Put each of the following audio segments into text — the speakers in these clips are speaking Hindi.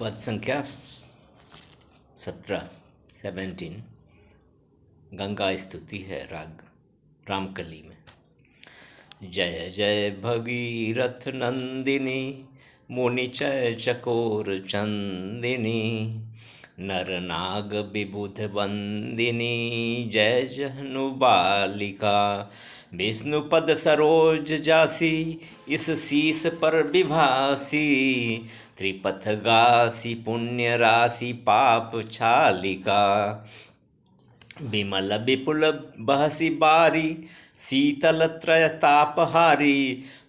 पद संख्या सत्रह सेवेंटीन गंगा स्तुति है राग रामकली में जय जय भगीरथ नंदिनी चय चकोर चंदिनी नर नाग विबुध वंदिनी जय जहनु बालिका विष्णुपद सरोज जासी इस शीस पर विभासी त्रिपथ गासी पुण्य राशि पाप छालिका विमल विपुल बहसी बारी शीतल त्रय तापहारी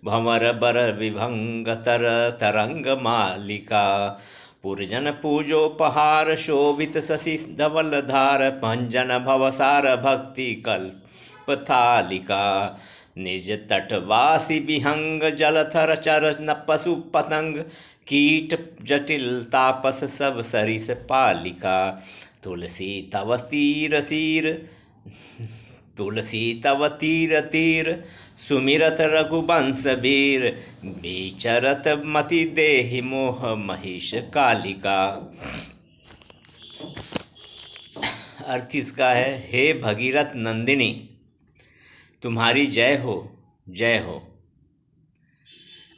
भंवर बर विभंग तर तरंग मालिका पुर्जन पूजोपहार शोभित शशि धवलधार पंजन भवसार भक्ति कल्पथालिका निज तटवासी विहंग जलथर चर न पशु पतंग कीट जटिल तापस सब सरिस पालिका तुलसी तव सीर तुलसी तव तीर तीर सुमिरत रघुवंश वीर बीचरत मति देहि मोह महिष कालिका अर्थ इसका है हे भगीरथ नंदिनी तुम्हारी जय हो जय हो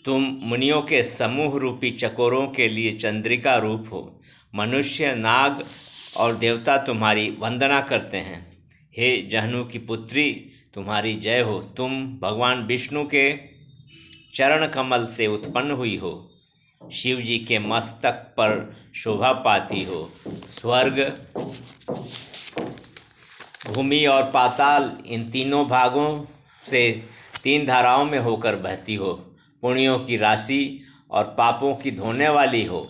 तुम मुनियों के समूह रूपी चकोरों के लिए चंद्रिका रूप हो मनुष्य नाग और देवता तुम्हारी वंदना करते हैं हे जहनु की पुत्री तुम्हारी जय हो तुम भगवान विष्णु के चरण कमल से उत्पन्न हुई हो शिव जी के मस्तक पर शोभा पाती हो स्वर्ग भूमि और पाताल इन तीनों भागों से तीन धाराओं में होकर बहती हो पुण्यों की राशि और पापों की धोने वाली हो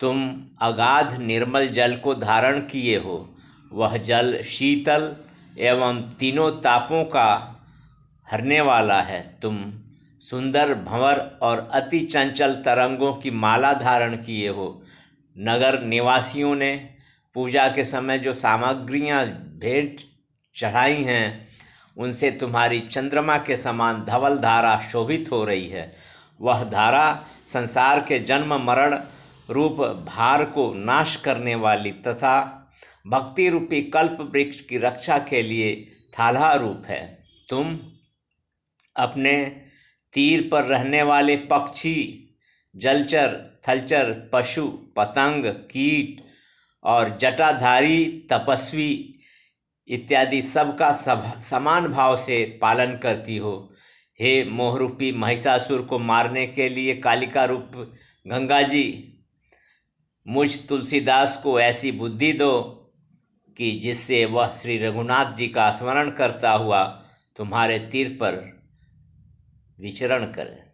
तुम अगाध निर्मल जल को धारण किए हो वह जल शीतल एवं तीनों तापों का हरने वाला है तुम सुंदर भंवर और अति चंचल तरंगों की माला धारण किए हो नगर निवासियों ने पूजा के समय जो सामग्रियां भेंट चढ़ाई हैं उनसे तुम्हारी चंद्रमा के समान धवल धारा शोभित हो रही है वह धारा संसार के जन्म मरण रूप भार को नाश करने वाली तथा भक्ति रूपी कल्प वृक्ष की रक्षा के लिए थाला रूप है तुम अपने तीर पर रहने वाले पक्षी जलचर थलचर पशु पतंग कीट और जटाधारी तपस्वी इत्यादि सबका सब समान भाव से पालन करती हो हे मोहरूपी महिषासुर को मारने के लिए कालिका रूप गंगा जी मुझ तुलसीदास को ऐसी बुद्धि दो कि जिससे वह श्री रघुनाथ जी का स्मरण करता हुआ तुम्हारे तीर पर विचरण करें